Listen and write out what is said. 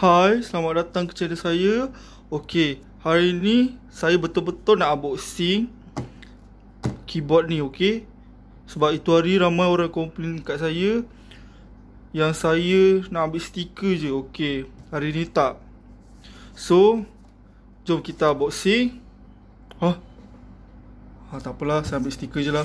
Hai, selamat datang ke channel saya. Okey, hari ni saya betul-betul nak unboxing keyboard ni, okey. Sebab itu hari ramai orang komplain kat saya yang saya nak ambil stiker je, okey. Hari ni tak. So, jom kita unboxing. Ha. Ha, tak apalah, saya ambil stiker je lah.